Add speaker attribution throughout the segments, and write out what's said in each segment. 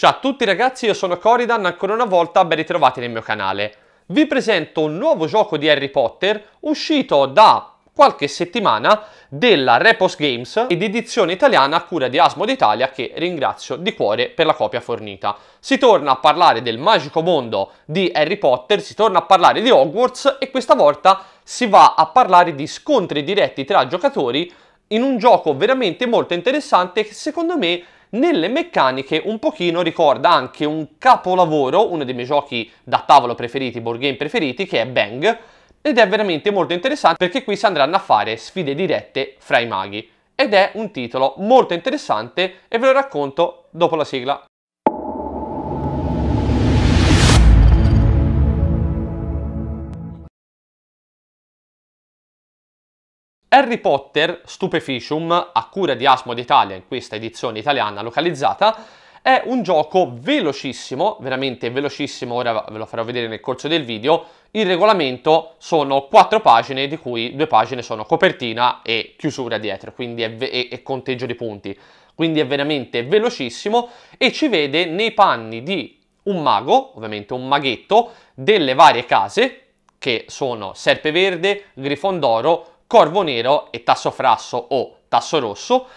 Speaker 1: Ciao a tutti ragazzi, io sono Coridan, ancora una volta ben ritrovati nel mio canale. Vi presento un nuovo gioco di Harry Potter uscito da qualche settimana della Repos Games ed edizione italiana a cura di Asmo d'Italia che ringrazio di cuore per la copia fornita. Si torna a parlare del magico mondo di Harry Potter, si torna a parlare di Hogwarts e questa volta si va a parlare di scontri diretti tra giocatori in un gioco veramente molto interessante che secondo me nelle meccaniche un pochino ricorda anche un capolavoro, uno dei miei giochi da tavolo preferiti, board game preferiti, che è Bang, ed è veramente molto interessante perché qui si andranno a fare sfide dirette fra i maghi. Ed è un titolo molto interessante e ve lo racconto dopo la sigla. Harry Potter Stupeficium, a cura di Asmo d'Italia in questa edizione italiana localizzata, è un gioco velocissimo, veramente velocissimo, ora ve lo farò vedere nel corso del video. Il regolamento sono quattro pagine, di cui due pagine sono copertina e chiusura dietro, quindi è e, e conteggio di punti. Quindi è veramente velocissimo e ci vede nei panni di un mago, ovviamente un maghetto, delle varie case, che sono Serpeverde, Grifondoro, Corvo Nero e Tasso Frasso o Tasso Rosso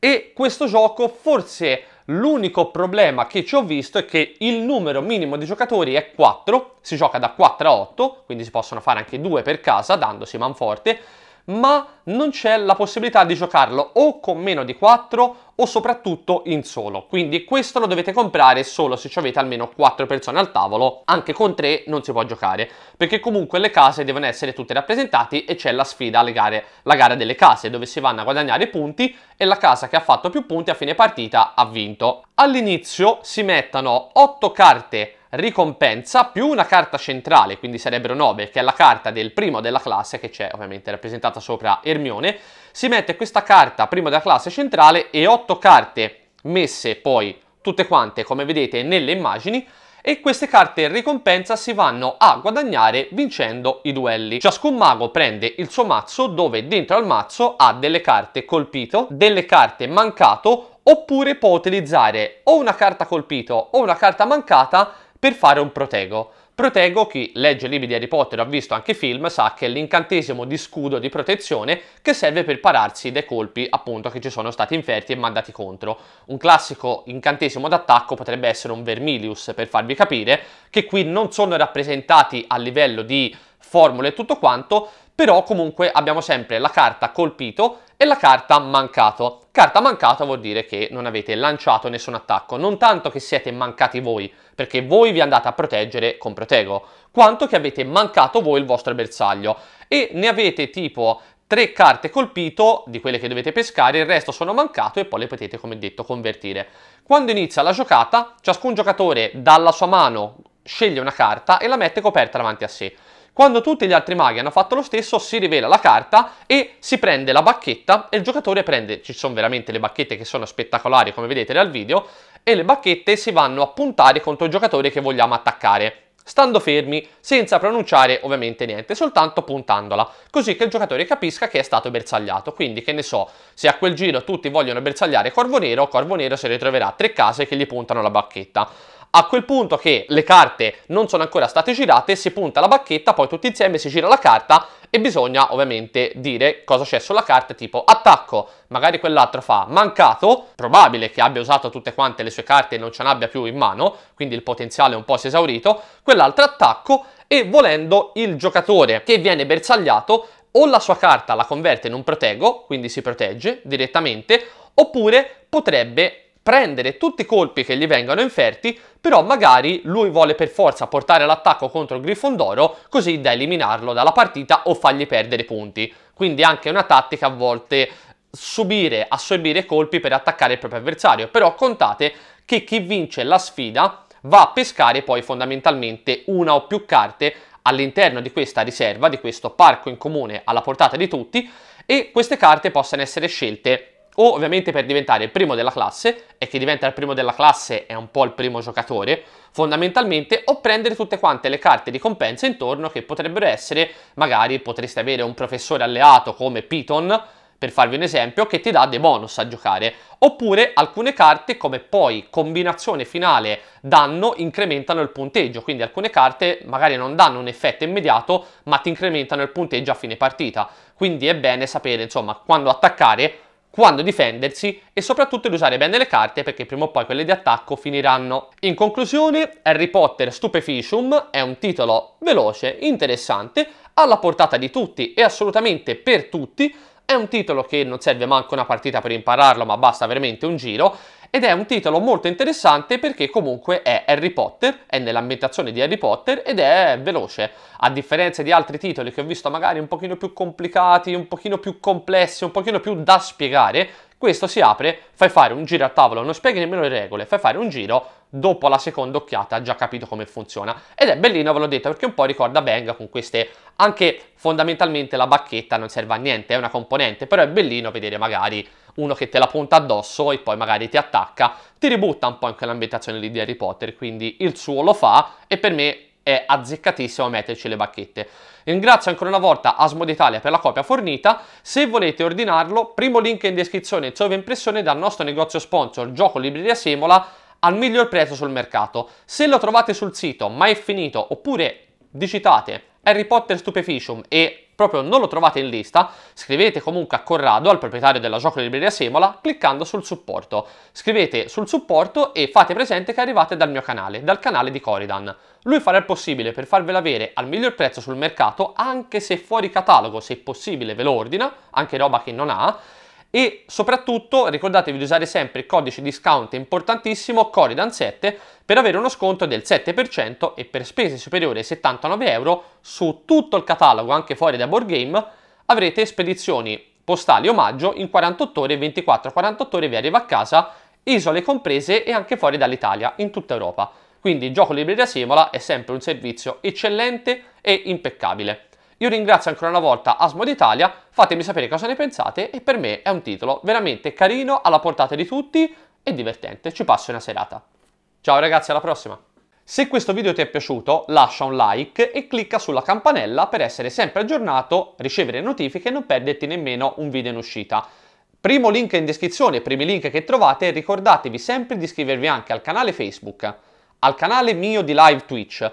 Speaker 1: e questo gioco forse l'unico problema che ci ho visto è che il numero minimo di giocatori è 4, si gioca da 4 a 8, quindi si possono fare anche 2 per casa dandosi manforte ma non c'è la possibilità di giocarlo o con meno di 4 o soprattutto in solo. Quindi questo lo dovete comprare solo se avete almeno 4 persone al tavolo, anche con 3 non si può giocare, perché comunque le case devono essere tutte rappresentate e c'è la sfida alle gare, la gara delle case, dove si vanno a guadagnare punti e la casa che ha fatto più punti a fine partita ha vinto. All'inizio si mettono 8 carte ricompensa più una carta centrale, quindi sarebbero 9, che è la carta del primo della classe che c'è ovviamente rappresentata sopra Ermione, si mette questa carta primo della classe centrale e 8 carte messe poi tutte quante come vedete nelle immagini e queste carte ricompensa si vanno a guadagnare vincendo i duelli. Ciascun mago prende il suo mazzo dove dentro al mazzo ha delle carte colpito, delle carte mancato oppure può utilizzare o una carta colpito o una carta mancata per fare un protego. Protego, chi legge libri di Harry Potter o ha visto anche film, sa che è l'incantesimo di scudo di protezione che serve per pararsi dai colpi appunto che ci sono stati inferti e mandati contro. Un classico incantesimo d'attacco potrebbe essere un Vermilius, per farvi capire, che qui non sono rappresentati a livello di formule e tutto quanto, però comunque abbiamo sempre la carta colpito e la carta mancato. Carta mancata vuol dire che non avete lanciato nessun attacco, non tanto che siete mancati voi, perché voi vi andate a proteggere con Protego, quanto che avete mancato voi il vostro bersaglio e ne avete tipo tre carte colpito di quelle che dovete pescare, il resto sono mancato e poi le potete, come detto, convertire. Quando inizia la giocata, ciascun giocatore dalla sua mano sceglie una carta e la mette coperta davanti a sé. Quando tutti gli altri maghi hanno fatto lo stesso, si rivela la carta e si prende la bacchetta e il giocatore prende, ci sono veramente le bacchette che sono spettacolari come vedete dal video, e le bacchette si vanno a puntare contro il giocatore che vogliamo attaccare stando fermi, senza pronunciare ovviamente niente, soltanto puntandola, così che il giocatore capisca che è stato bersagliato. Quindi, che ne so, se a quel giro tutti vogliono bersagliare Corvo Nero, Corvo Nero si ritroverà tre case che gli puntano la bacchetta. A quel punto che le carte non sono ancora state girate, si punta la bacchetta, poi tutti insieme si gira la carta e bisogna ovviamente dire cosa c'è sulla carta, tipo attacco, magari quell'altro fa mancato, probabile che abbia usato tutte quante le sue carte e non ce n'abbia più in mano, quindi il potenziale un po' si è esaurito, quell'altro attacco e volendo il giocatore che viene bersagliato o la sua carta la converte in un protego, quindi si protegge direttamente, oppure potrebbe prendere tutti i colpi che gli vengono inferti, però magari lui vuole per forza portare l'attacco contro il Grifondoro così da eliminarlo dalla partita o fargli perdere punti. Quindi anche una tattica a volte subire, assorbire colpi per attaccare il proprio avversario, però contate che chi vince la sfida va a pescare poi fondamentalmente una o più carte all'interno di questa riserva, di questo parco in comune alla portata di tutti e queste carte possono essere scelte o ovviamente per diventare il primo della classe, e chi diventa il primo della classe è un po' il primo giocatore, fondamentalmente, o prendere tutte quante le carte di compensa intorno che potrebbero essere, magari potresti avere un professore alleato come Python, per farvi un esempio, che ti dà dei bonus a giocare, oppure alcune carte come poi combinazione finale danno incrementano il punteggio, quindi alcune carte magari non danno un effetto immediato ma ti incrementano il punteggio a fine partita, quindi è bene sapere insomma quando attaccare quando difendersi e soprattutto di usare bene le carte perché prima o poi quelle di attacco finiranno. In conclusione, Harry Potter Stupeficium è un titolo veloce, interessante, alla portata di tutti e assolutamente per tutti, è un titolo che non serve manco una partita per impararlo, ma basta veramente un giro ed è un titolo molto interessante perché comunque è Harry Potter, è nell'ambientazione di Harry Potter ed è veloce, a differenza di altri titoli che ho visto magari un pochino più complicati, un pochino più complessi, un pochino più da spiegare, questo si apre, fai fare un giro a tavola, non spieghi nemmeno le regole, fai fare un giro, dopo la seconda occhiata già capito come funziona. Ed è bellino, ve l'ho detto, perché un po' ricorda Bang con queste, anche fondamentalmente la bacchetta non serve a niente, è una componente, però è bellino vedere magari uno che te la punta addosso e poi magari ti attacca, ti ributta un po' in quell'ambientazione lì di Harry Potter, quindi il suo lo fa e per me è azzeccatissimo a metterci le bacchette. Ringrazio ancora una volta Asmod Italia per la copia fornita. Se volete ordinarlo, primo link in descrizione e impressione dal nostro negozio sponsor Gioco Libreria Semola al miglior prezzo sul mercato. Se lo trovate sul sito ma è finito oppure digitate Harry Potter Stupeficium e proprio non lo trovate in lista, scrivete comunque a Corrado, al proprietario della gioco libreria Semola, cliccando sul supporto. Scrivete sul supporto e fate presente che arrivate dal mio canale, dal canale di Coridan. Lui farà il possibile per farvela avere al miglior prezzo sul mercato, anche se fuori catalogo, se possibile ve lo ordina, anche roba che non ha, e soprattutto ricordatevi di usare sempre il codice discount importantissimo Coridan7 per avere uno sconto del 7% e per spese superiori ai 79 euro su tutto il catalogo anche fuori da board game avrete spedizioni postali omaggio in 48 ore 24-48 ore vi arriva a casa isole comprese e anche fuori dall'Italia in tutta Europa quindi il gioco libreria Semola è sempre un servizio eccellente e impeccabile io ringrazio ancora una volta Asmo d'Italia, fatemi sapere cosa ne pensate e per me è un titolo veramente carino, alla portata di tutti e divertente, ci passo una serata. Ciao ragazzi, alla prossima! Se questo video ti è piaciuto lascia un like e clicca sulla campanella per essere sempre aggiornato, ricevere notifiche e non perderti nemmeno un video in uscita. Primo link in descrizione, primi link che trovate, ricordatevi sempre di iscrivervi anche al canale Facebook, al canale mio di live Twitch,